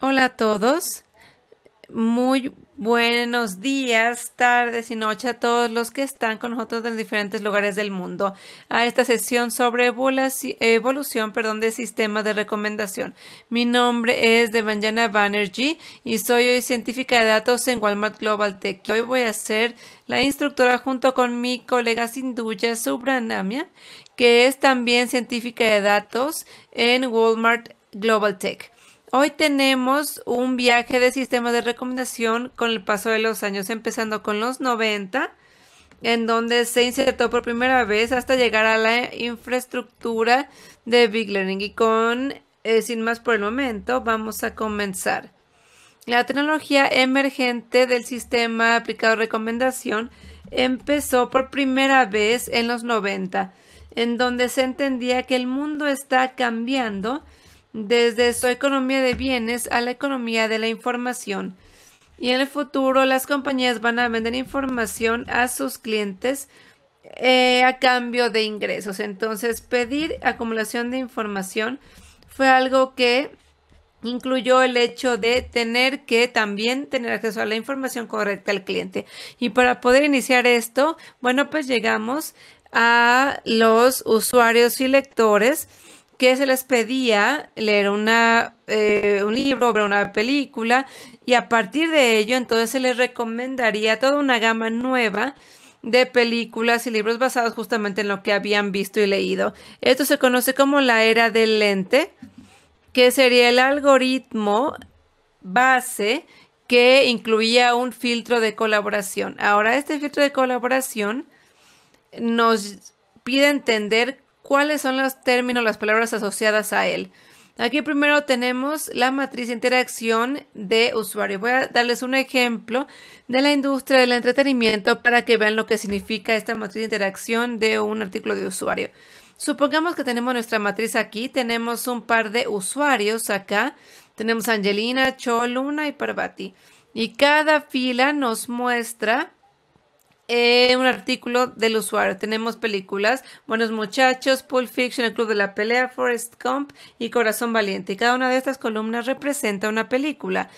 Hola a todos. Muy buenos días, tardes y noches a todos los que están con nosotros en diferentes lugares del mundo a esta sesión sobre evolución perdón, de sistemas de recomendación. Mi nombre es Devanjana Banerjee y soy hoy científica de datos en Walmart Global Tech. Hoy voy a ser la instructora junto con mi colega Sinduya Subranamia, que es también científica de datos en Walmart Global Tech. Hoy tenemos un viaje de sistema de recomendación con el paso de los años, empezando con los 90, en donde se insertó por primera vez hasta llegar a la infraestructura de Big Learning. Y con, eh, sin más por el momento, vamos a comenzar. La tecnología emergente del sistema aplicado recomendación empezó por primera vez en los 90, en donde se entendía que el mundo está cambiando desde su economía de bienes a la economía de la información. Y en el futuro las compañías van a vender información a sus clientes eh, a cambio de ingresos. Entonces, pedir acumulación de información fue algo que incluyó el hecho de tener que también tener acceso a la información correcta al cliente. Y para poder iniciar esto, bueno, pues llegamos a los usuarios y lectores que se les pedía leer eh, un libro, o una película, y a partir de ello entonces se les recomendaría toda una gama nueva de películas y libros basados justamente en lo que habían visto y leído. Esto se conoce como la era del lente, que sería el algoritmo base que incluía un filtro de colaboración. Ahora, este filtro de colaboración nos pide entender cuáles son los términos, las palabras asociadas a él. Aquí primero tenemos la matriz de interacción de usuario. Voy a darles un ejemplo de la industria del entretenimiento para que vean lo que significa esta matriz de interacción de un artículo de usuario. Supongamos que tenemos nuestra matriz aquí, tenemos un par de usuarios acá. Tenemos Angelina, Luna y Parvati. Y cada fila nos muestra eh, un artículo del usuario. Tenemos películas Buenos Muchachos, Pulp Fiction, El Club de la Pelea, Forest Comp y Corazón Valiente. cada una de estas columnas representa una película.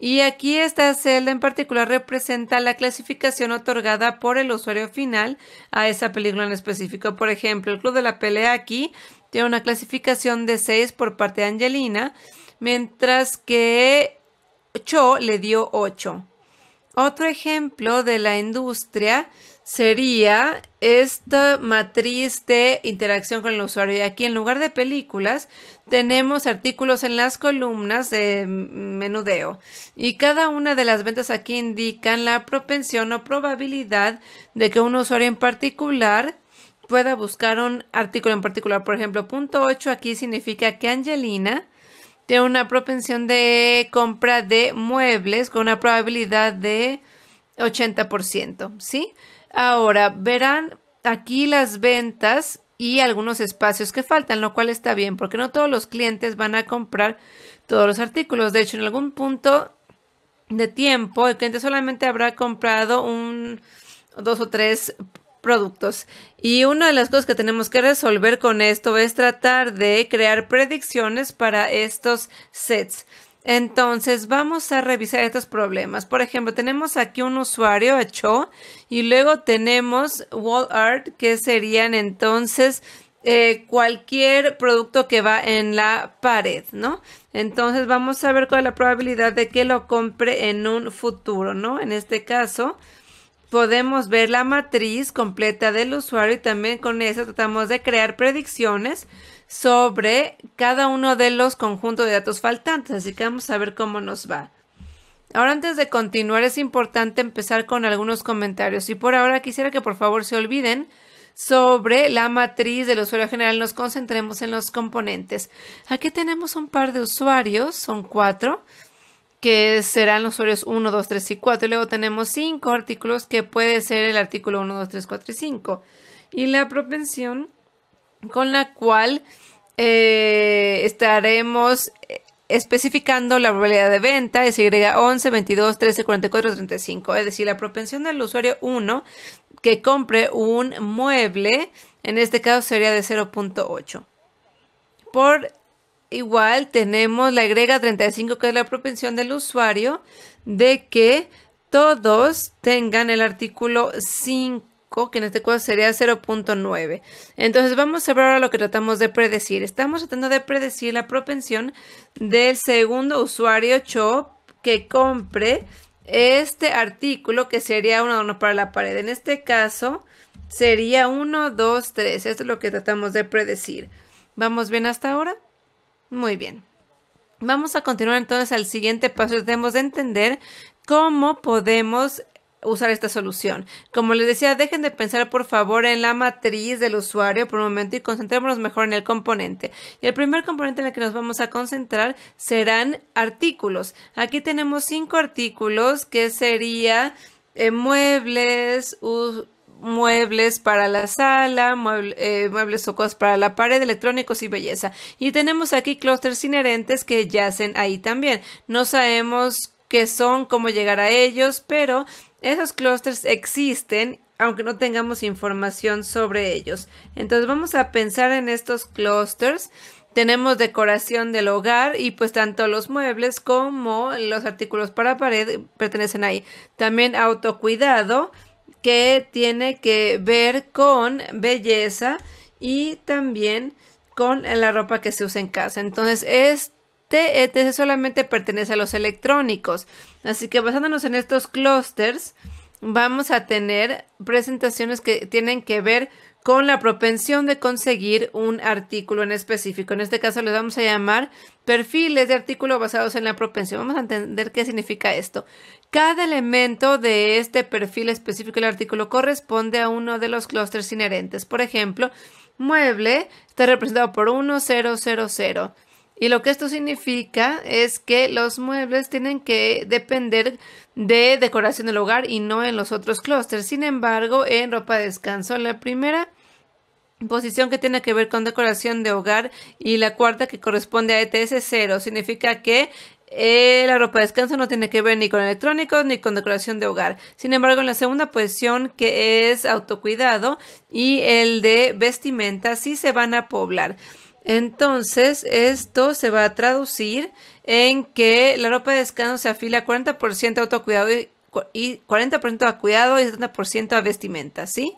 Y aquí esta celda en particular representa la clasificación otorgada por el usuario final a esa película en específico. Por ejemplo, el Club de la Pelea aquí tiene una clasificación de 6 por parte de Angelina, mientras que Cho le dio 8. Otro ejemplo de la industria sería esta matriz de interacción con el usuario. Y aquí en lugar de películas tenemos artículos en las columnas de menudeo y cada una de las ventas aquí indican la propensión o probabilidad de que un usuario en particular pueda buscar un artículo en particular. Por ejemplo, punto 8 aquí significa que Angelina una propensión de compra de muebles con una probabilidad de 80%, ¿sí? Ahora, verán aquí las ventas y algunos espacios que faltan, lo cual está bien, porque no todos los clientes van a comprar todos los artículos. De hecho, en algún punto de tiempo, el cliente solamente habrá comprado un, dos o tres productos. Y una de las cosas que tenemos que resolver con esto es tratar de crear predicciones para estos sets. Entonces, vamos a revisar estos problemas. Por ejemplo, tenemos aquí un usuario, Cho, y luego tenemos wall art, que serían entonces eh, cualquier producto que va en la pared, ¿no? Entonces, vamos a ver cuál es la probabilidad de que lo compre en un futuro, ¿no? En este caso, podemos ver la matriz completa del usuario y también con eso tratamos de crear predicciones sobre cada uno de los conjuntos de datos faltantes. Así que vamos a ver cómo nos va. Ahora antes de continuar es importante empezar con algunos comentarios y por ahora quisiera que por favor se olviden sobre la matriz del usuario general. Nos concentremos en los componentes. Aquí tenemos un par de usuarios, son cuatro que serán los usuarios 1, 2, 3 y 4. Y luego tenemos 5 artículos que puede ser el artículo 1, 2, 3, 4 y 5. Y la propensión con la cual eh, estaremos eh, especificando la probabilidad de venta es Y11, 22, 13, 44, 35. Es decir, la propensión del usuario 1 que compre un mueble, en este caso sería de 0.8. Por igual tenemos la agrega 35, que es la propensión del usuario de que todos tengan el artículo 5, que en este caso sería 0.9. Entonces vamos a ver ahora lo que tratamos de predecir. Estamos tratando de predecir la propensión del segundo usuario shop que compre este artículo que sería un adorno para la pared. En este caso sería 1, 2, 3. Esto es lo que tratamos de predecir. ¿Vamos bien hasta ahora? Muy bien. Vamos a continuar entonces al siguiente paso. Debemos de entender cómo podemos usar esta solución. Como les decía, dejen de pensar por favor en la matriz del usuario por un momento y concentrémonos mejor en el componente. Y el primer componente en el que nos vamos a concentrar serán artículos. Aquí tenemos cinco artículos que sería eh, muebles, muebles para la sala, eh, muebles o cosas para la pared, electrónicos y belleza. Y tenemos aquí clústeres inherentes que yacen ahí también. No sabemos qué son, cómo llegar a ellos, pero esos clústeres existen aunque no tengamos información sobre ellos. Entonces vamos a pensar en estos clústeres. Tenemos decoración del hogar y pues tanto los muebles como los artículos para pared pertenecen ahí. También autocuidado que tiene que ver con belleza y también con la ropa que se usa en casa. Entonces, este ETC solamente pertenece a los electrónicos. Así que basándonos en estos clusters, vamos a tener presentaciones que tienen que ver con la propensión de conseguir un artículo en específico. En este caso les vamos a llamar perfiles de artículo basados en la propensión. Vamos a entender qué significa esto. Cada elemento de este perfil específico del artículo corresponde a uno de los clústeres inherentes. Por ejemplo, mueble está representado por 1000. Y lo que esto significa es que los muebles tienen que depender de decoración del hogar y no en los otros clústeres. Sin embargo, en ropa de descanso, la primera posición que tiene que ver con decoración de hogar y la cuarta que corresponde a ETS 0. Significa que eh, la ropa de descanso no tiene que ver ni con electrónicos ni con decoración de hogar. Sin embargo, en la segunda posición, que es autocuidado y el de vestimenta, sí se van a poblar. Entonces, esto se va a traducir en que la ropa de descanso se afila 40% a autocuidado y, 40% a cuidado y 70% a vestimenta, ¿sí?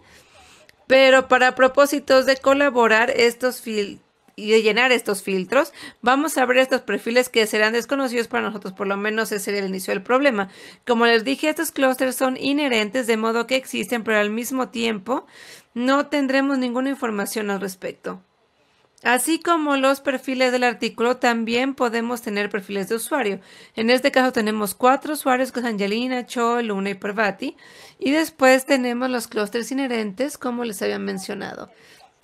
Pero para propósitos de colaborar estos y de llenar estos filtros, vamos a ver estos perfiles que serán desconocidos para nosotros, por lo menos ese sería el inicio del problema. Como les dije, estos clústeres son inherentes de modo que existen, pero al mismo tiempo no tendremos ninguna información al respecto. Así como los perfiles del artículo, también podemos tener perfiles de usuario. En este caso tenemos cuatro usuarios, que Angelina, Cho, Luna y Parvati. Y después tenemos los clústeres inherentes, como les había mencionado.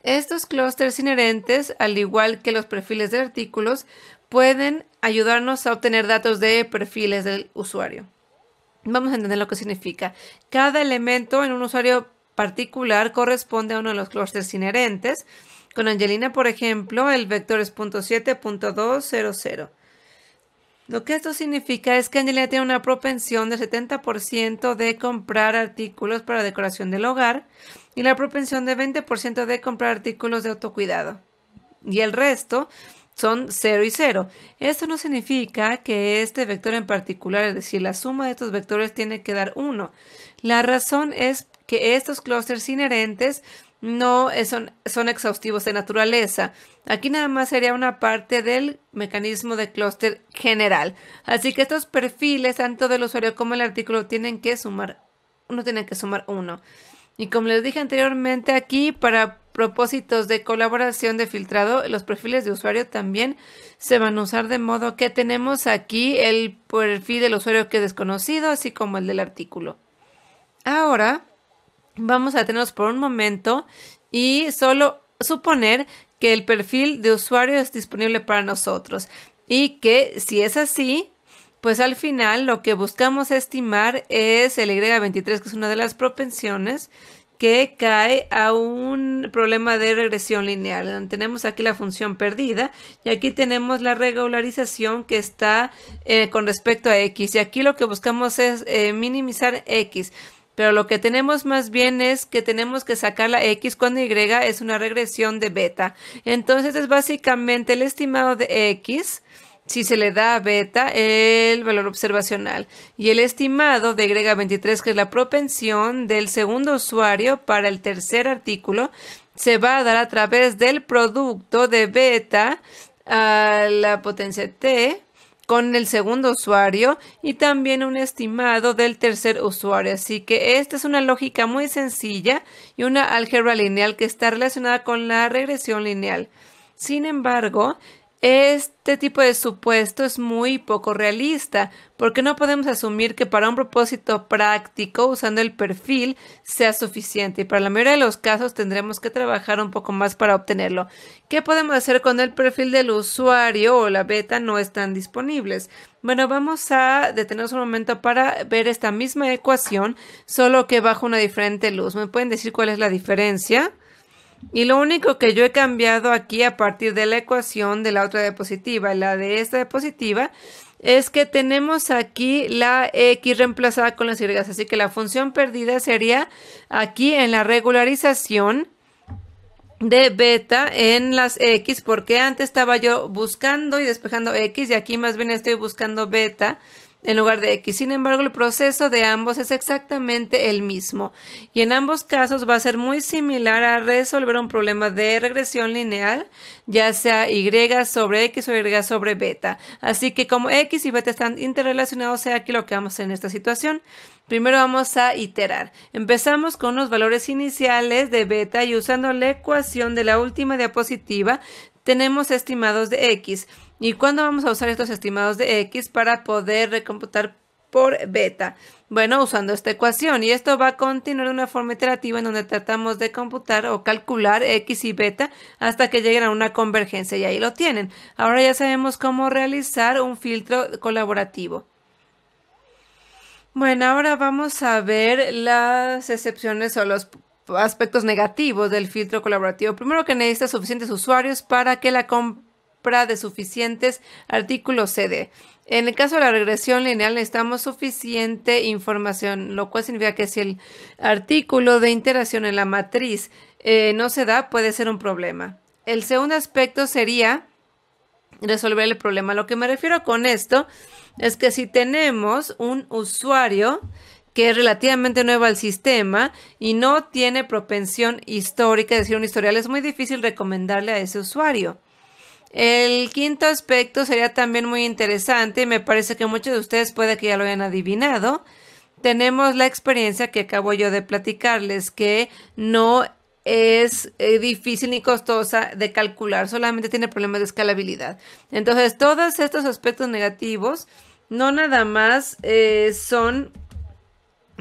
Estos clústeres inherentes, al igual que los perfiles de artículos, pueden ayudarnos a obtener datos de perfiles del usuario. Vamos a entender lo que significa. Cada elemento en un usuario particular corresponde a uno de los clústeres inherentes. Con Angelina, por ejemplo, el vector es 0.7.200. Lo que esto significa es que Angelina tiene una propensión del 70% de comprar artículos para decoración del hogar y la propensión del 20% de comprar artículos de autocuidado. Y el resto son 0 y 0. Esto no significa que este vector en particular, es decir, la suma de estos vectores tiene que dar 1. La razón es que estos clústeres inherentes no son, exhaustivos de naturaleza. Aquí nada más sería una parte del mecanismo de clúster general. Así que estos perfiles, tanto del usuario como el artículo, tienen que sumar, uno tienen que sumar uno. Y como les dije anteriormente aquí, para propósitos de colaboración de filtrado, los perfiles de usuario también se van a usar de modo que tenemos aquí el perfil del usuario que es desconocido, así como el del artículo. Ahora vamos a tenernos por un momento y solo suponer que el perfil de usuario es disponible para nosotros y que si es así, pues al final lo que buscamos estimar es el Y23, que es una de las propensiones que cae a un problema de regresión lineal. Tenemos aquí la función perdida y aquí tenemos la regularización que está eh, con respecto a x. Y aquí lo que buscamos es eh, minimizar x. Pero lo que tenemos más bien es que tenemos que sacar la X cuando Y es una regresión de beta. Entonces es básicamente el estimado de X si se le da a beta el valor observacional y el estimado de Y23, que es la propensión del segundo usuario para el tercer artículo, se va a dar a través del producto de beta a la potencia T con el segundo usuario y también un estimado del tercer usuario. Así que esta es una lógica muy sencilla y una álgebra lineal que está relacionada con la regresión lineal. Sin embargo, este tipo de supuesto es muy poco realista, porque no podemos asumir que para un propósito práctico, usando el perfil, sea suficiente, y para la mayoría de los casos tendremos que trabajar un poco más para obtenerlo. ¿Qué podemos hacer cuando el perfil del usuario o la beta no están disponibles? Bueno, vamos a detenernos un momento para ver esta misma ecuación, solo que bajo una diferente luz. ¿Me pueden decir cuál es la diferencia? Y lo único que yo he cambiado aquí a partir de la ecuación de la otra diapositiva, la de esta diapositiva, es que tenemos aquí la x reemplazada con las y. Así que la función perdida sería aquí en la regularización de beta en las x, porque antes estaba yo buscando y despejando x y aquí más bien estoy buscando beta en lugar de X. Sin embargo, el proceso de ambos es exactamente el mismo y en ambos casos va a ser muy similar a resolver un problema de regresión lineal, ya sea Y sobre X o Y sobre beta. Así que como X y beta están interrelacionados, sea aquí lo que vamos a hacer en esta situación. Primero vamos a iterar. Empezamos con los valores iniciales de beta y usando la ecuación de la última diapositiva tenemos estimados de X. ¿Y cuándo vamos a usar estos estimados de x para poder recomputar por beta? Bueno, usando esta ecuación. Y esto va a continuar de una forma iterativa en donde tratamos de computar o calcular x y beta hasta que lleguen a una convergencia. Y ahí lo tienen. Ahora ya sabemos cómo realizar un filtro colaborativo. Bueno, ahora vamos a ver las excepciones o los aspectos negativos del filtro colaborativo. Primero que necesita suficientes usuarios para que la para de suficientes artículos CD. En el caso de la regresión lineal necesitamos suficiente información, lo cual significa que si el artículo de interacción en la matriz eh, no se da, puede ser un problema. El segundo aspecto sería resolver el problema. Lo que me refiero con esto es que si tenemos un usuario que es relativamente nuevo al sistema y no tiene propensión histórica, es decir, un historial, es muy difícil recomendarle a ese usuario. El quinto aspecto sería también muy interesante y me parece que muchos de ustedes puede que ya lo hayan adivinado. Tenemos la experiencia que acabo yo de platicarles, que no es eh, difícil ni costosa de calcular, solamente tiene problemas de escalabilidad. Entonces, todos estos aspectos negativos no nada más eh, son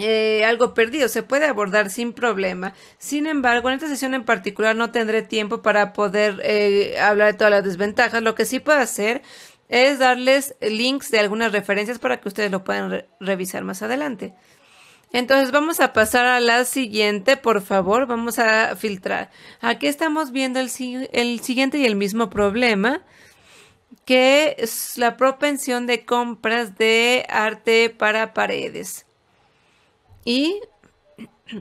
eh, algo perdido, se puede abordar sin problema. Sin embargo, en esta sesión en particular no tendré tiempo para poder eh, hablar de todas las desventajas. Lo que sí puedo hacer es darles links de algunas referencias para que ustedes lo puedan revisar más adelante. Entonces vamos a pasar a la siguiente, por favor, vamos a filtrar. Aquí estamos viendo el, el siguiente y el mismo problema que es la propensión de compras de arte para paredes. Y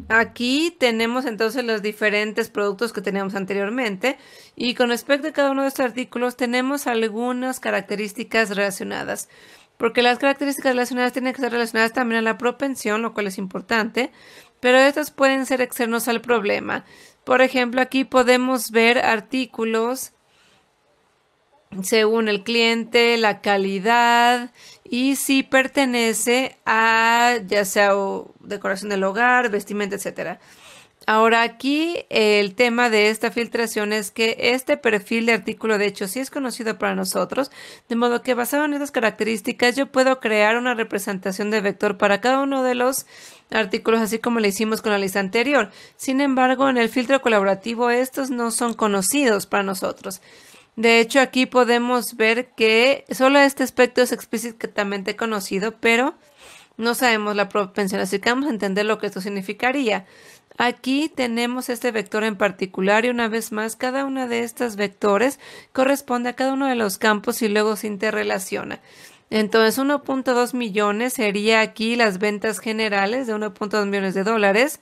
aquí tenemos entonces los diferentes productos que teníamos anteriormente y con respecto a cada uno de estos artículos tenemos algunas características relacionadas. Porque las características relacionadas tienen que ser relacionadas también a la propensión, lo cual es importante, pero estas pueden ser externos al problema. Por ejemplo, aquí podemos ver artículos según el cliente, la calidad y si pertenece a ya sea decoración del hogar, vestimenta, etc. Ahora aquí el tema de esta filtración es que este perfil de artículo de hecho sí es conocido para nosotros, de modo que basado en estas características yo puedo crear una representación de vector para cada uno de los artículos así como lo hicimos con la lista anterior. Sin embargo, en el filtro colaborativo estos no son conocidos para nosotros. De hecho, aquí podemos ver que solo este aspecto es explícitamente conocido, pero no sabemos la propensión, así que vamos a entender lo que esto significaría. Aquí tenemos este vector en particular y una vez más cada uno de estos vectores corresponde a cada uno de los campos y luego se interrelaciona. Entonces 1.2 millones sería aquí las ventas generales de 1.2 millones de dólares.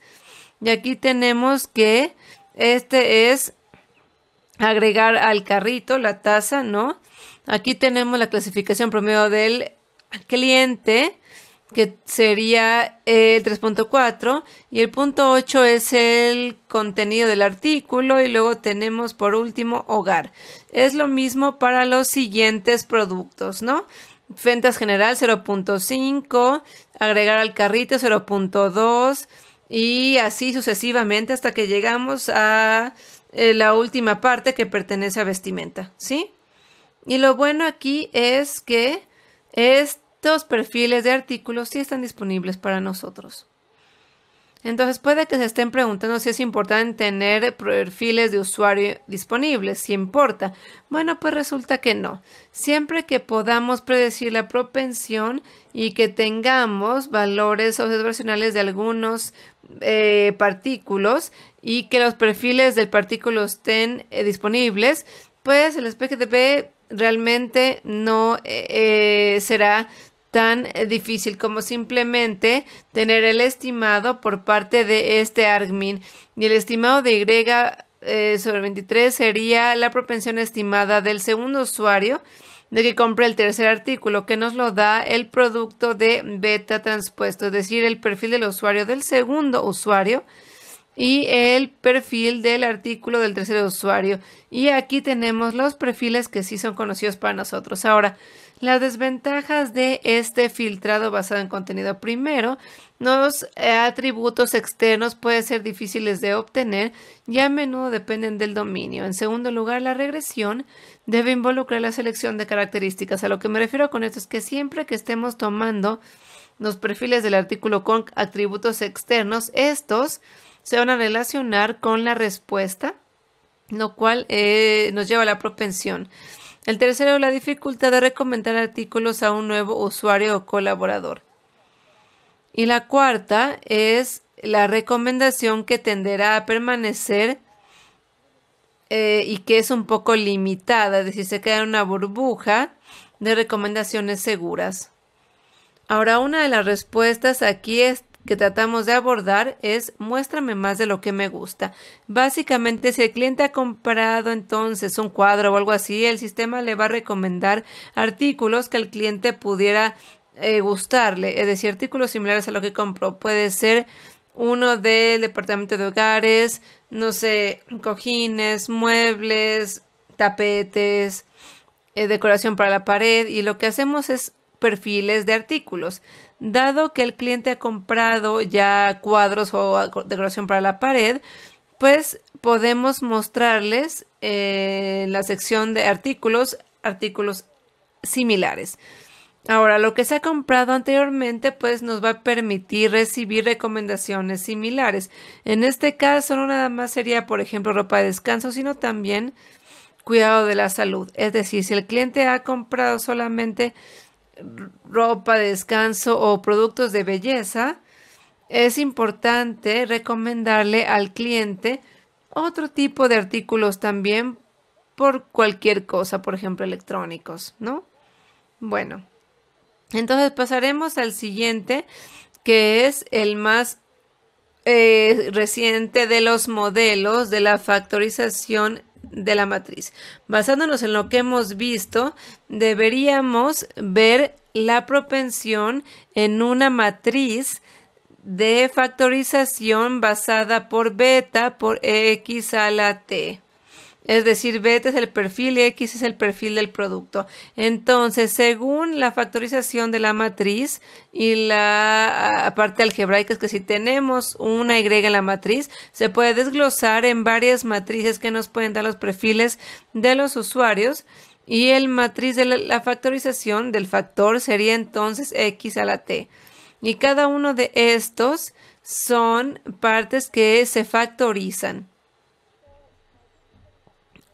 Y aquí tenemos que este es agregar al carrito la tasa, ¿no? Aquí tenemos la clasificación promedio del cliente, que sería el 3.4, y el punto 8 es el contenido del artículo, y luego tenemos por último hogar. Es lo mismo para los siguientes productos, ¿no? Ventas general 0.5, agregar al carrito 0.2 y así sucesivamente hasta que llegamos a eh, la última parte que pertenece a vestimenta, ¿sí? Y lo bueno aquí es que estos perfiles de artículos sí están disponibles para nosotros. Entonces puede que se estén preguntando si es importante tener perfiles de usuario disponibles, si importa. Bueno, pues resulta que no. Siempre que podamos predecir la propensión y que tengamos valores observacionales de algunos eh, partículos y que los perfiles del partículo estén eh, disponibles, pues el SPGTP realmente no eh, eh, será tan difícil como simplemente tener el estimado por parte de este argmin y el estimado de y sobre 23 sería la propensión estimada del segundo usuario de que compre el tercer artículo, que nos lo da el producto de beta transpuesto, es decir, el perfil del usuario del segundo usuario y el perfil del artículo del tercer usuario. Y aquí tenemos los perfiles que sí son conocidos para nosotros. Ahora, las desventajas de este filtrado basado en contenido. Primero, los eh, atributos externos pueden ser difíciles de obtener y a menudo dependen del dominio. En segundo lugar, la regresión debe involucrar la selección de características. A lo que me refiero con esto es que siempre que estemos tomando los perfiles del artículo con atributos externos, estos se van a relacionar con la respuesta, lo cual eh, nos lleva a la propensión. El tercero, la dificultad de recomendar artículos a un nuevo usuario o colaborador. Y la cuarta es la recomendación que tenderá a permanecer eh, y que es un poco limitada, es decir, se queda en una burbuja de recomendaciones seguras. Ahora, una de las respuestas aquí es que tratamos de abordar es muéstrame más de lo que me gusta. Básicamente, si el cliente ha comprado entonces un cuadro o algo así, el sistema le va a recomendar artículos que el cliente pudiera eh, gustarle, es decir, artículos similares a lo que compró. Puede ser uno del departamento de hogares, no sé, cojines, muebles, tapetes, eh, decoración para la pared y lo que hacemos es perfiles de artículos. Dado que el cliente ha comprado ya cuadros o decoración para la pared, pues podemos mostrarles en eh, la sección de artículos, artículos similares. Ahora, lo que se ha comprado anteriormente, pues nos va a permitir recibir recomendaciones similares. En este caso, no nada más sería, por ejemplo, ropa de descanso, sino también cuidado de la salud. Es decir, si el cliente ha comprado solamente ropa de descanso o productos de belleza, es importante recomendarle al cliente otro tipo de artículos también por cualquier cosa, por ejemplo, electrónicos, ¿no? Bueno, entonces pasaremos al siguiente, que es el más eh, reciente de los modelos de la factorización de la matriz. Basándonos en lo que hemos visto, deberíamos ver la propensión en una matriz de factorización basada por beta por x a la t. Es decir, beta este es el perfil y X es el perfil del producto. Entonces, según la factorización de la matriz y la parte algebraica, es que si tenemos una Y en la matriz, se puede desglosar en varias matrices que nos pueden dar los perfiles de los usuarios. Y el matriz de la factorización del factor sería entonces X a la T. Y cada uno de estos son partes que se factorizan.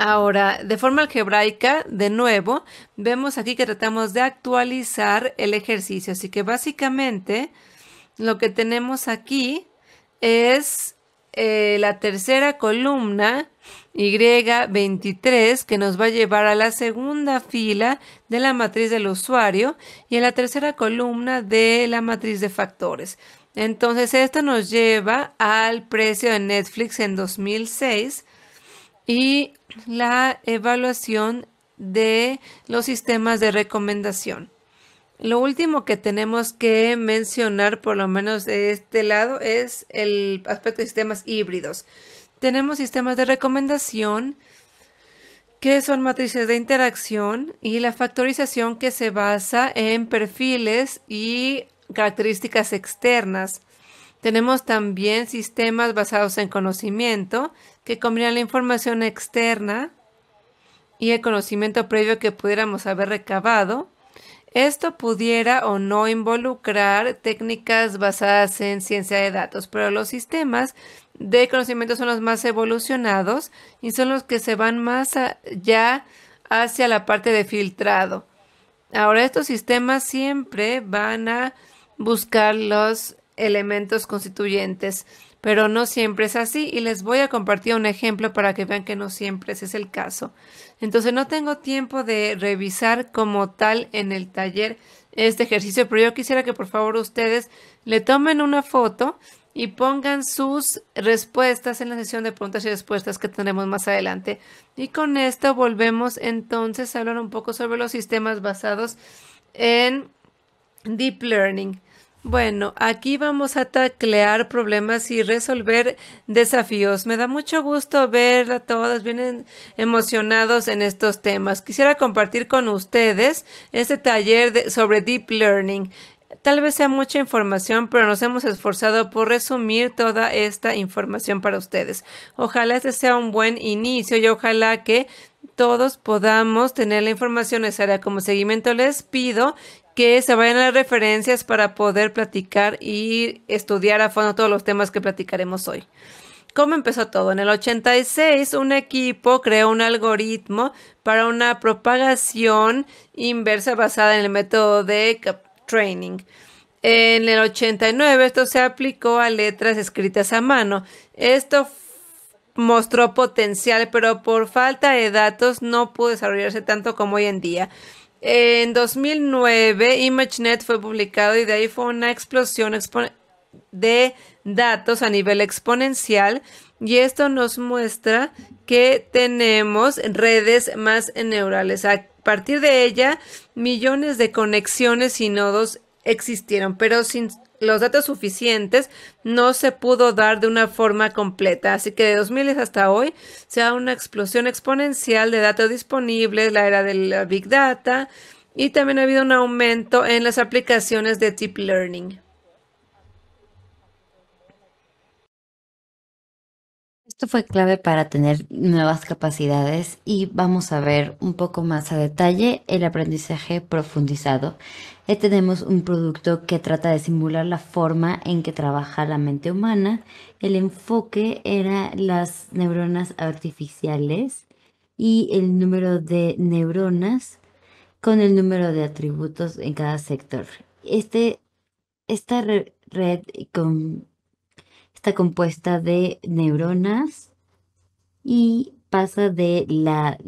Ahora, de forma algebraica, de nuevo, vemos aquí que tratamos de actualizar el ejercicio. Así que básicamente lo que tenemos aquí es eh, la tercera columna Y23 que nos va a llevar a la segunda fila de la matriz del usuario y a la tercera columna de la matriz de factores. Entonces esto nos lleva al precio de Netflix en 2006 y la evaluación de los sistemas de recomendación. Lo último que tenemos que mencionar, por lo menos de este lado, es el aspecto de sistemas híbridos. Tenemos sistemas de recomendación que son matrices de interacción y la factorización que se basa en perfiles y características externas. Tenemos también sistemas basados en conocimiento, que combinan la información externa y el conocimiento previo que pudiéramos haber recabado. Esto pudiera o no involucrar técnicas basadas en ciencia de datos, pero los sistemas de conocimiento son los más evolucionados y son los que se van más allá hacia la parte de filtrado. Ahora, estos sistemas siempre van a buscar los elementos constituyentes pero no siempre es así y les voy a compartir un ejemplo para que vean que no siempre ese es el caso. Entonces no tengo tiempo de revisar como tal en el taller este ejercicio, pero yo quisiera que por favor ustedes le tomen una foto y pongan sus respuestas en la sesión de preguntas y respuestas que tenemos más adelante. Y con esto volvemos entonces a hablar un poco sobre los sistemas basados en Deep Learning. Bueno, aquí vamos a taclear problemas y resolver desafíos. Me da mucho gusto ver a todos bien emocionados en estos temas. Quisiera compartir con ustedes este taller sobre Deep Learning. Tal vez sea mucha información, pero nos hemos esforzado por resumir toda esta información para ustedes. Ojalá este sea un buen inicio y ojalá que todos podamos tener la información necesaria. Como seguimiento les pido que se vayan a las referencias para poder platicar y estudiar a fondo todos los temas que platicaremos hoy. ¿Cómo empezó todo? En el 86 un equipo creó un algoritmo para una propagación inversa basada en el método de training. En el 89 esto se aplicó a letras escritas a mano. Esto mostró potencial, pero por falta de datos no pudo desarrollarse tanto como hoy en día. En 2009, ImageNet fue publicado y de ahí fue una explosión de datos a nivel exponencial. Y esto nos muestra que tenemos redes más neurales. A partir de ella, millones de conexiones y nodos existieron, pero sin los datos suficientes no se pudo dar de una forma completa. Así que de 2000 hasta hoy se da una explosión exponencial de datos disponibles, la era del uh, Big Data y también ha habido un aumento en las aplicaciones de Deep Learning. Esto fue clave para tener nuevas capacidades y vamos a ver un poco más a detalle el aprendizaje profundizado tenemos un producto que trata de simular la forma en que trabaja la mente humana. El enfoque era las neuronas artificiales y el número de neuronas con el número de atributos en cada sector. Este, esta red está compuesta de neuronas y pasa de la,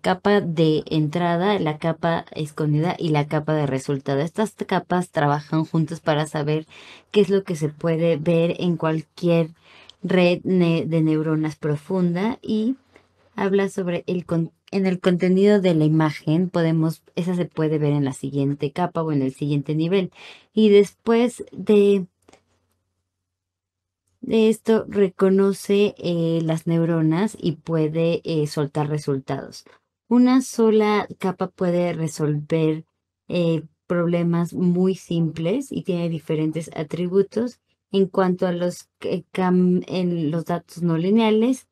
capa de entrada, la capa escondida y la capa de resultado. Estas capas trabajan juntas para saber qué es lo que se puede ver en cualquier red de neuronas profunda y habla sobre el en el contenido de la imagen podemos, esa se puede ver en la siguiente capa o en el siguiente nivel. Y después de esto reconoce eh, las neuronas y puede eh, soltar resultados. Una sola capa puede resolver eh, problemas muy simples y tiene diferentes atributos. En cuanto a los, en los datos no lineales,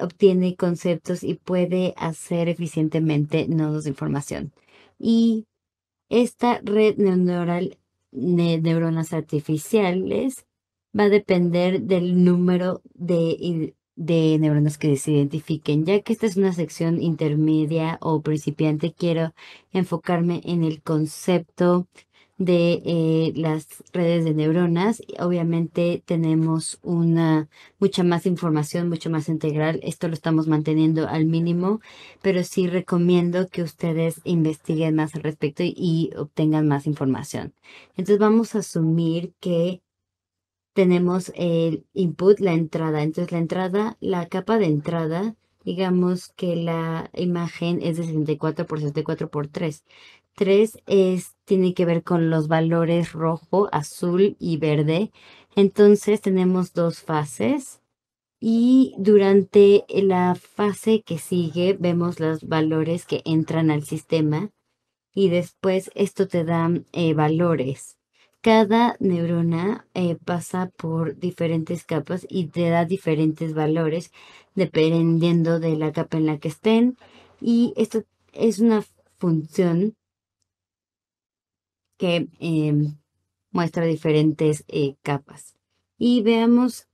obtiene conceptos y puede hacer eficientemente nodos de información. Y esta red neuronal de neuronas artificiales va a depender del número de, neuronas que se identifiquen. Ya que esta es una sección intermedia o principiante, quiero enfocarme en el concepto de eh, las redes de neuronas. Obviamente tenemos una mucha más información, mucho más integral. Esto lo estamos manteniendo al mínimo, pero sí recomiendo que ustedes investiguen más al respecto y obtengan más información. Entonces vamos a asumir que tenemos el input, la entrada. Entonces la entrada, la capa de entrada, digamos que la imagen es de 64 por 64 por 3. 3 es, tiene que ver con los valores rojo, azul y verde. Entonces tenemos dos fases y durante la fase que sigue vemos los valores que entran al sistema y después esto te da eh, valores cada neurona eh, pasa por diferentes capas y te da diferentes valores dependiendo de la capa en la que estén. Y esto es una función que em, muestra diferentes eh, capas. Y veamos,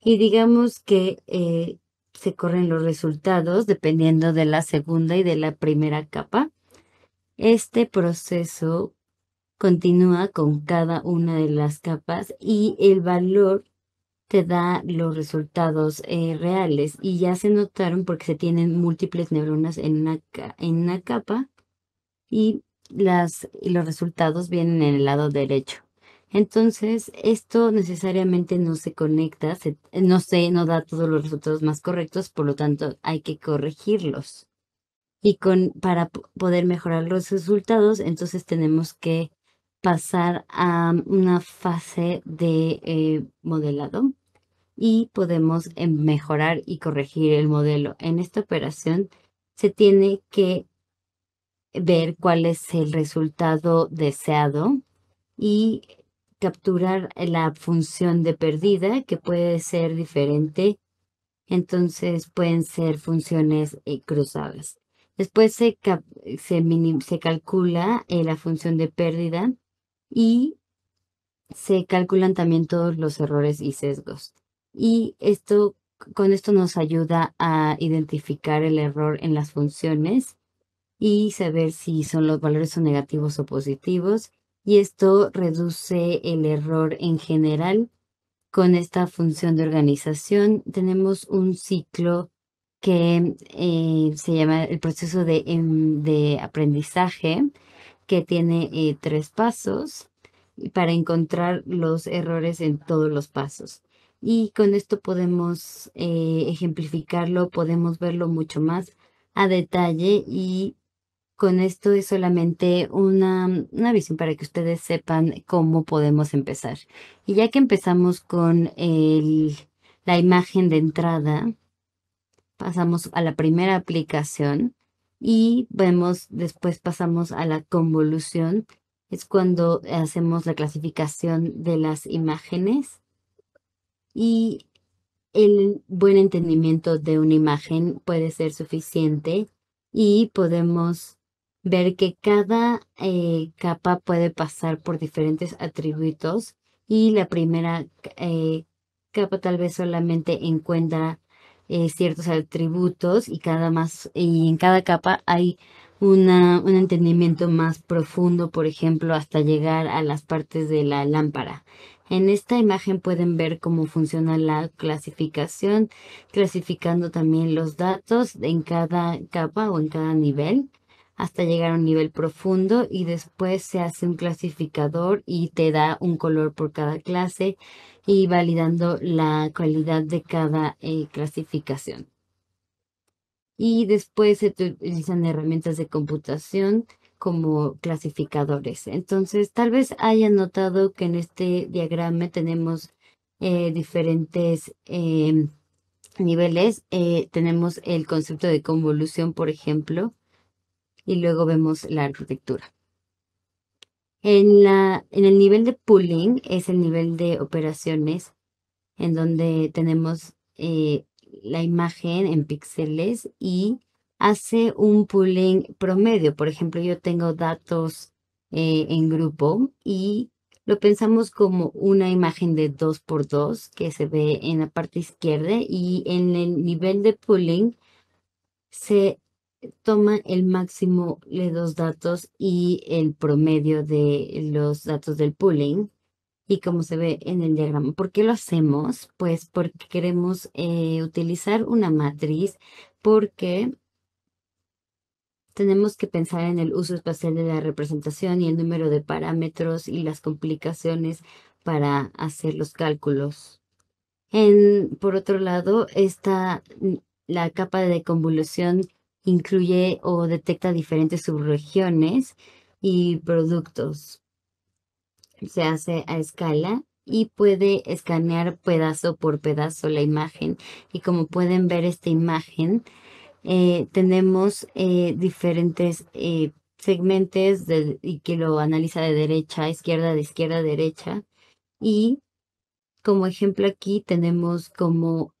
y digamos que eh, se corren los resultados dependiendo de la segunda y de la primera capa. Este proceso continúa con cada una de las capas y el valor te da los resultados eh, reales y ya se notaron porque se tienen múltiples neuronas en una, en una capa y las, los resultados vienen en el lado derecho. Entonces, esto necesariamente no se conecta, no se, no da todos los resultados más correctos, por lo tanto hay que corregirlos. Y con, para poder mejorar los resultados, entonces tenemos que pasar a una fase de eh, modelado y podemos mejorar y corregir el modelo. En esta operación se tiene que ver cuál es el resultado deseado y capturar la función de pérdida que puede ser diferente. Entonces pueden ser funciones eh, cruzadas. Después se, calcula eh, la función de pérdida y se calculan también todos los errores y sesgos. Y esto, con esto nos ayuda a identificar el error en las funciones y saber si son los valores son negativos o positivos. Y esto reduce el error en general. Con esta función de organización tenemos un ciclo que eh, se llama el proceso de em, aprendizaje, que tiene eh, tres pasos para encontrar los errores en todos los pasos. Y con esto podemos eh, ejemplificarlo, podemos verlo mucho más a detalle y con esto es solamente una, visión para que ustedes sepan cómo podemos empezar. Y ya que empezamos con la imagen de entrada, pasamos a la primera aplicación y vemos, después pasamos a la convolución, es cuando hacemos la clasificación de las imágenes y el buen entendimiento de una imagen puede ser suficiente y podemos ver que cada eh, capa puede pasar por diferentes atributos y la primera eh, capa tal vez solamente encuentra eh, ciertos atributos y cada más y en cada capa hay una, un entendimiento más profundo, por ejemplo, hasta llegar a las partes de la lámpara. En esta imagen pueden ver cómo funciona la clasificación, clasificando también los datos en cada capa o en cada nivel hasta llegar a un nivel profundo y después se hace un clasificador y te da un color por cada clase y validando la calidad de cada eh, clasificación. Y después se utilizan herramientas de computación como clasificadores. Entonces, tal vez hayan notado que en este diagrama tenemos eh, diferentes eh, niveles. tenemos el concepto de convolución, por ejemplo, y luego vemos la arquitectura. En, la, en el nivel de pooling es el nivel de operaciones en donde tenemos eh, la imagen en píxeles y hace un pooling promedio. Por ejemplo, yo tengo datos eh, en grupo y lo pensamos como una imagen de 2x2 que se ve en la parte izquierda y en el nivel de pooling se toma el máximo de dos datos y el promedio de los datos del pooling y como se ve en el diagrama. ¿Por qué lo hacemos? Pues porque queremos eh, utilizar una matriz porque tenemos que pensar en el uso espacial de la representación y el número de parámetros y las complicaciones para hacer los cálculos. En, por otro lado, está la capa de convolución incluye o detecta diferentes subregiones y productos. Se hace a escala y puede escanear pedazo por pedazo la imagen. Y como pueden ver esta imagen, eh, tenemos eh, diferentes eh, segmentos y que lo analiza de derecha a izquierda, de izquierda a derecha. Y como ejemplo aquí tenemos como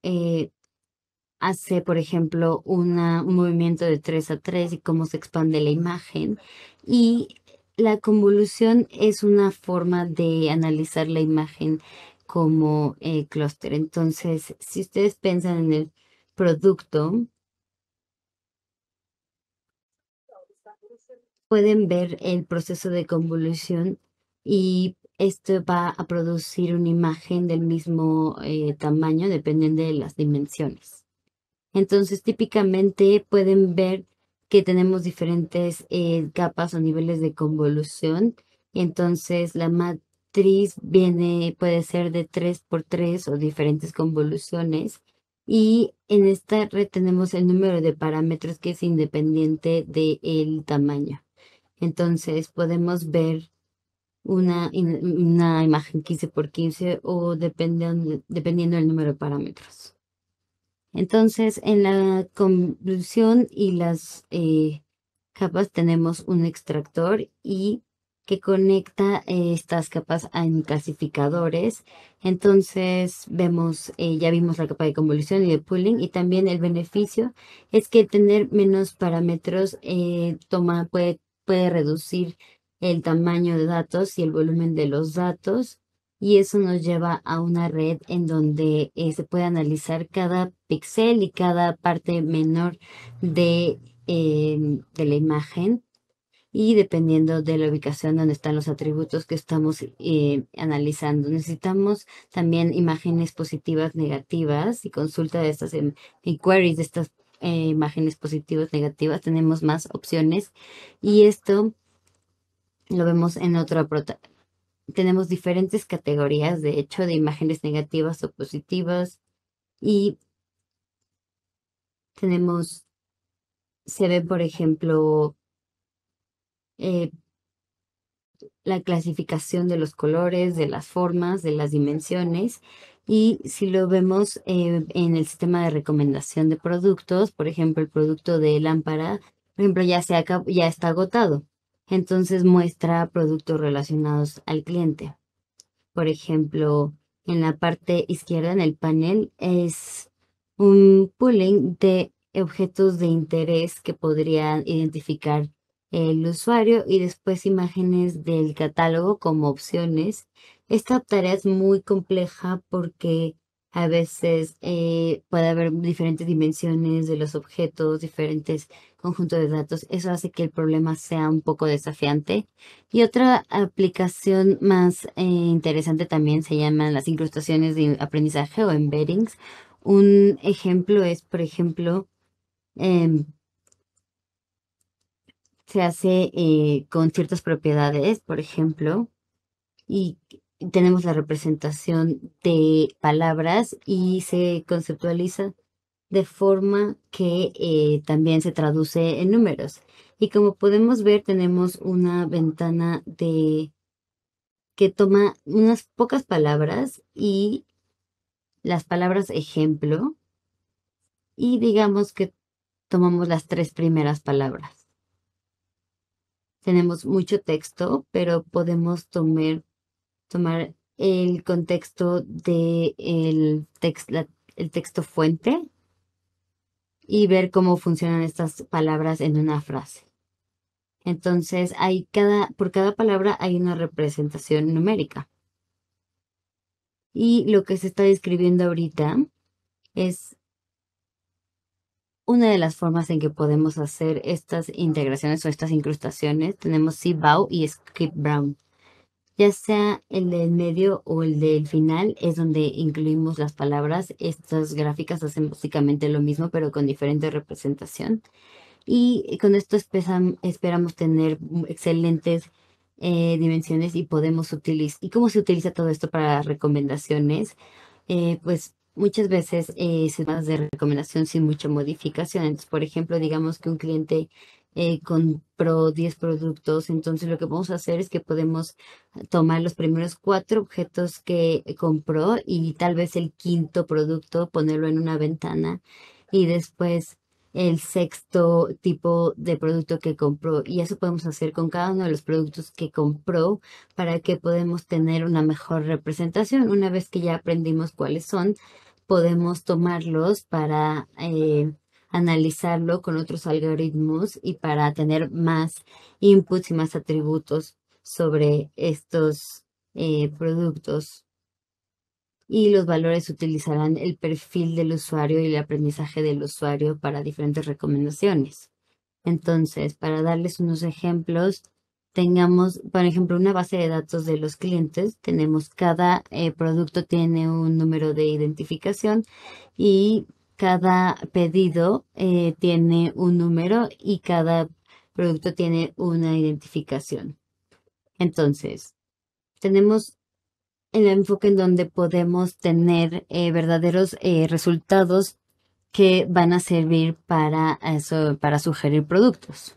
hace, por ejemplo, un movimiento de 3 a 3 y cómo se expande la imagen. Y la convolución es una forma de analizar la imagen como eh, clúster. Entonces, si ustedes piensan en el producto, pueden ver el proceso de convolución y esto va a producir una imagen del mismo eh, tamaño dependiendo de las dimensiones. Entonces, típicamente pueden ver que tenemos diferentes eh, capas o niveles de convolución. Entonces, la matriz viene, puede ser de 3x3 o diferentes convoluciones. Y en esta red tenemos el número de parámetros que es independiente del tamaño. Entonces podemos ver una, una imagen 15x15 o dependiendo del número de parámetros. Entonces, en la convolución y las eh, capas tenemos un extractor y que conecta eh, estas capas en clasificadores. Entonces vemos, eh, ya vimos la capa de convolución y de pooling y también el beneficio es que tener menos parámetros toma, puede, puede reducir el tamaño de datos y el volumen de los datos y eso nos lleva a una red en donde eh, se puede analizar cada píxel y cada parte menor em, de, la imagen y dependiendo de la ubicación donde están los atributos que estamos eh, analizando. Necesitamos también imágenes positivas, negativas y consulta de estas en, em, queries de estas eh, imágenes positivas, negativas. Tenemos más opciones y esto lo vemos en otra tenemos diferentes categorías, de hecho, de imágenes negativas o positivas. Y tenemos, se ve, por ejemplo, eh, la clasificación de los colores, de las formas, de las dimensiones. Y si lo vemos eh, en el sistema de recomendación de productos, por ejemplo, el producto de lámpara, por ejemplo, ya, se ya está agotado entonces muestra productos relacionados al cliente. Por ejemplo, en la parte izquierda, en el panel, es un pooling de objetos de interés que podría identificar el usuario y después imágenes del catálogo como opciones. Esta tarea es muy compleja porque a veces eh, puede haber diferentes dimensiones de los objetos, diferentes conjuntos de datos. Eso hace que el problema sea un poco desafiante. Y otra aplicación más eh, interesante también se llaman las incrustaciones de aprendizaje o embeddings. Un ejemplo es, por ejemplo, em, se hace eh, con ciertas propiedades, por ejemplo, y tenemos la representación de palabras y se conceptualiza de forma que eh, también se traduce en números. Y como podemos ver, tenemos una ventana de que toma unas pocas palabras y las palabras ejemplo y digamos que tomamos las tres primeras palabras. Tenemos mucho texto, pero podemos tomar tomar el contexto del el texto fuente y ver cómo funcionan estas palabras en una frase. Entonces, hay cada, por cada palabra hay una representación numérica. Y lo que se está describiendo ahorita es una de las formas en que podemos hacer estas integraciones o estas incrustaciones. Tenemos C. Bow y Skip Brown ya sea el del medio o el del final, es donde incluimos las palabras. Estas gráficas hacen básicamente lo mismo, pero con diferente representación. Y con esto esperamos tener excelentes eh, dimensiones y podemos utilizar. ¿Y cómo se utiliza todo esto para recomendaciones? Eh, pues muchas veces eh, se de recomendación sin mucha modificación. Entonces, por ejemplo, digamos que un cliente eh, compró 10 productos, entonces lo que vamos a hacer es que podemos tomar los primeros cuatro objetos que eh, compró y tal vez el quinto producto, ponerlo en una ventana y después el sexto tipo de producto que compró. Y eso podemos hacer con cada uno de los productos que compró para que podamos tener una mejor representación. Una vez que ya aprendimos cuáles son, podemos tomarlos para eh, analizarlo con otros algoritmos y para tener más inputs y más atributos sobre estos eh, productos. Y los valores utilizarán el perfil del usuario y el aprendizaje del usuario para diferentes recomendaciones. Entonces, para darles unos ejemplos, tengamos, por ejemplo, una base de datos de los clientes. Tenemos cada eh, producto tiene un número de identificación y cada pedido eh, tiene un número y cada producto tiene una identificación. Entonces, tenemos el enfoque en donde podemos tener eh, verdaderos eh, resultados que van a servir para, para sugerir productos.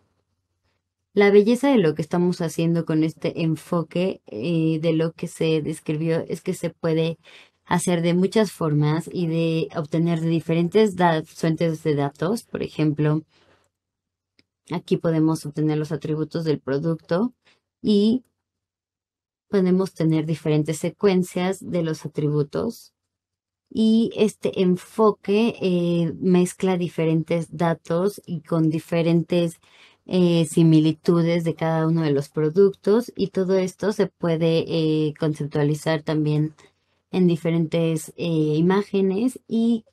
La belleza de lo que estamos haciendo con este enfoque de lo que se describió es que se puede hacer de muchas formas y de obtener de diferentes fuentes de datos. Por ejemplo, aquí podemos obtener los atributos del producto y podemos tener diferentes secuencias de los atributos. Y este enfoque eh, mezcla diferentes datos y con diferentes eh, similitudes de cada uno de los productos y todo esto se puede eh, conceptualizar también en diferentes eh, imágenes y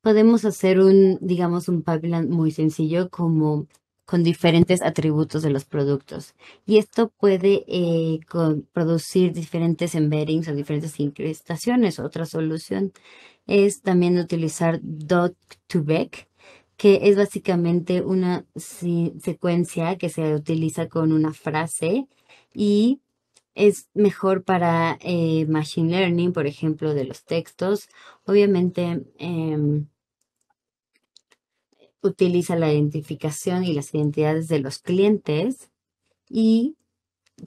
podemos hacer un, digamos, un pipeline muy sencillo como con diferentes atributos de los productos. Y esto puede eh, producir diferentes embeddings o diferentes incrustaciones. Otra solución es también utilizar dot to back, que es básicamente una secuencia que se utiliza con una frase y es mejor para eh, Machine Learning, por ejemplo, de los textos. Obviamente em, utiliza la identificación y las identidades de los clientes y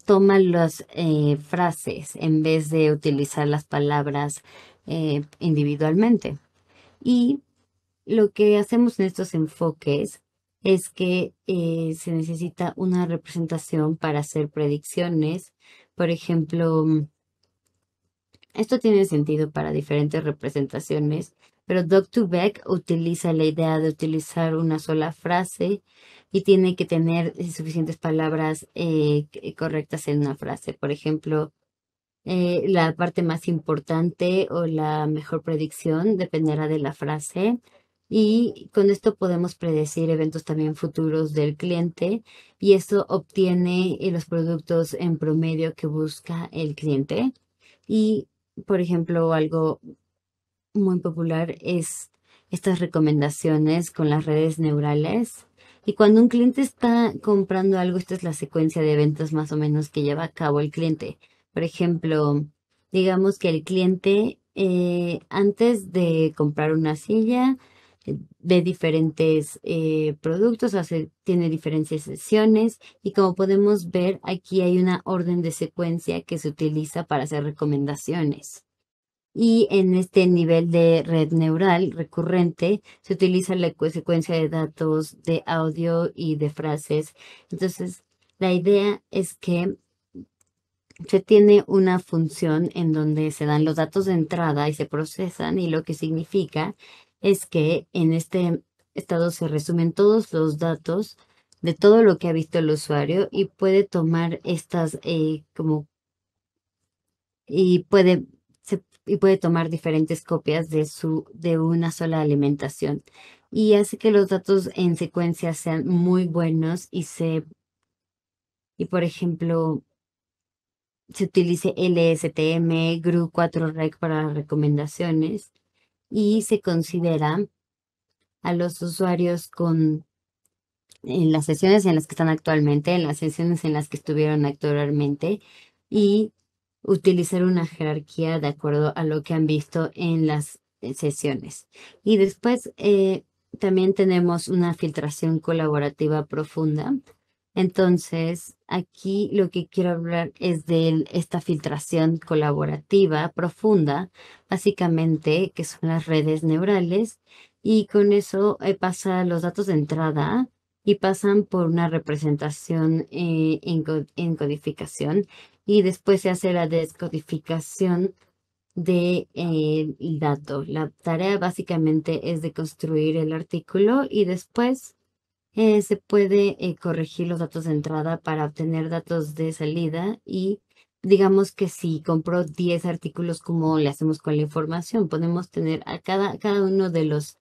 toma las eh, frases en vez de utilizar las palabras eh, individualmente. Y lo que hacemos en estos enfoques es que se necesita una representación para hacer predicciones por ejemplo, mm, esto tiene sentido para diferentes representaciones, pero Dr. Beck utiliza la idea de utilizar una sola frase y tiene que tener suficientes palabras eh, correctas en una frase. Por ejemplo, eh, la parte más importante o la mejor predicción dependerá de la frase y con esto podemos predecir eventos también futuros del cliente y eso obtiene eh, los productos en promedio que busca el cliente. Y, por ejemplo, algo muy popular es estas recomendaciones con las redes neurales. Y cuando un cliente está comprando algo, esta es la secuencia de eventos más o menos que lleva a cabo el cliente. Por ejemplo, digamos que el cliente eh, antes de comprar una silla, de diferentes eh, productos, hace, tiene diferentes sesiones y como podemos ver aquí hay una orden de secuencia que se utiliza para hacer recomendaciones. Y en este nivel de red neural recurrente se utiliza la secuencia de datos de audio y de frases. Entonces, la idea es que se tiene una función en donde se dan los datos de entrada y se procesan y lo que significa es que en este estado se resumen todos los datos de todo lo que ha visto el usuario y puede tomar estas eh, como y puede y puede tomar diferentes copias de su de una sola alimentación y hace que los datos en secuencia sean muy buenos y se y por ejemplo se utilice LSTM, GRU4REC para recomendaciones y se considera a los usuarios con en las sesiones en las que están actualmente, en las sesiones en las que estuvieron actualmente y utilizar una jerarquía de acuerdo a lo que han visto en las eh, sesiones. Y después eh, también tenemos una filtración colaborativa profunda entonces, aquí lo que quiero hablar es de esta filtración colaborativa profunda, básicamente, que son las redes neurales, y con eso eh, los datos de entrada y pasan por una representación eh, en, codificación y después se hace la descodificación del de, eh, dato. La tarea básicamente es de construir el artículo y después eh, se puede eh, corregir los datos de entrada para obtener datos de salida y digamos que si compró 10 artículos, ¿cómo le hacemos con la información? Podemos tener a cada, cada uno de los,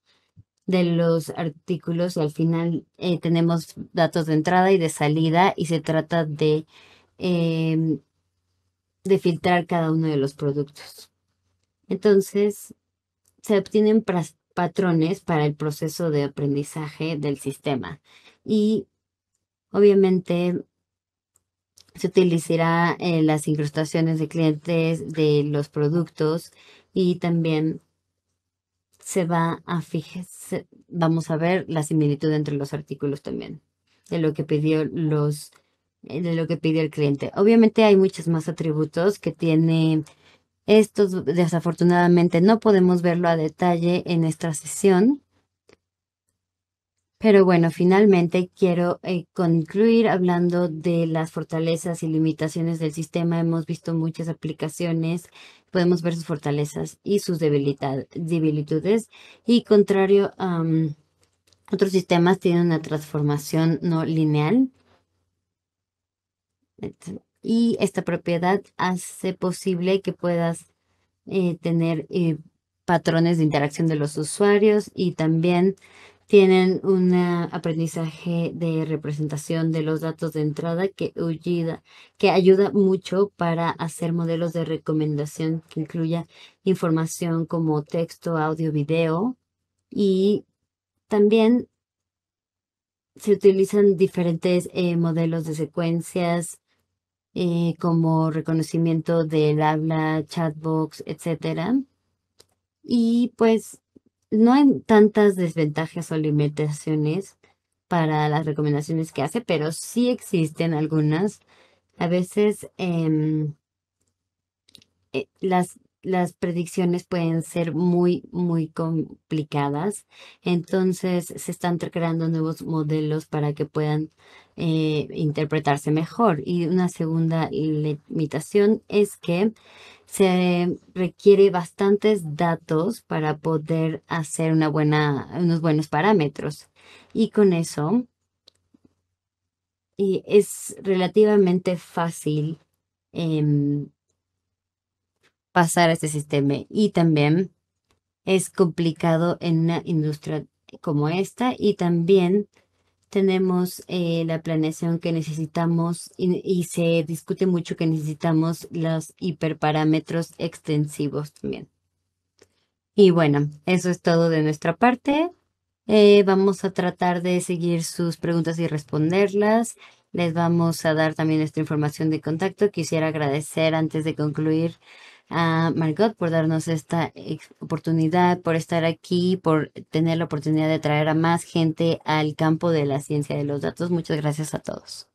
de los artículos y al final eh, tenemos datos de entrada y de salida y se trata de, em, de filtrar cada uno de los productos. Entonces, se obtienen patrones para el proceso de aprendizaje del sistema. Y obviamente se utilizará en eh, las incrustaciones de clientes de los productos y también se va a fijar, vamos a ver la similitud entre los artículos también de lo que pidió los eh, de lo que pidió el cliente. Obviamente hay muchos más atributos que tiene esto desafortunadamente no podemos verlo a detalle en esta sesión. Pero bueno, finalmente quiero eh, concluir hablando de las fortalezas y limitaciones del sistema. Hemos visto muchas aplicaciones, podemos ver sus fortalezas y sus debilidades, Y contrario a otros sistemas, tienen una transformación no lineal y esta propiedad hace posible que puedas eh, tener eh, patrones de interacción de los usuarios y también tienen un aprendizaje de representación de los datos de entrada que, que ayuda mucho para hacer modelos de recomendación que incluya información como texto, audio, video y también se utilizan diferentes eh, modelos de secuencias eh, como reconocimiento del habla, chatbox, etcétera. Y pues no hay tantas desventajas o limitaciones para las recomendaciones que hace, pero sí existen algunas. A veces em, eh, las las predicciones pueden ser muy, muy complicadas. Entonces se están creando nuevos modelos para que puedan eh, interpretarse mejor. Y una segunda limitación es que se requiere bastantes datos para poder hacer una buena, unos buenos parámetros. Y con eso es relativamente fácil em, pasar a este sistema. Y también es complicado en una industria como esta y también tenemos eh, la planeación que necesitamos y, se discute mucho que necesitamos los hiperparámetros extensivos también. Y bueno, eso es todo de nuestra parte. Eh, vamos a tratar de seguir sus preguntas y responderlas. Les vamos a dar también nuestra información de contacto. Quisiera agradecer antes de concluir a Margot por darnos esta oportunidad, por estar aquí, por tener la oportunidad de traer a más gente al campo de la ciencia de los datos. Muchas gracias a todos.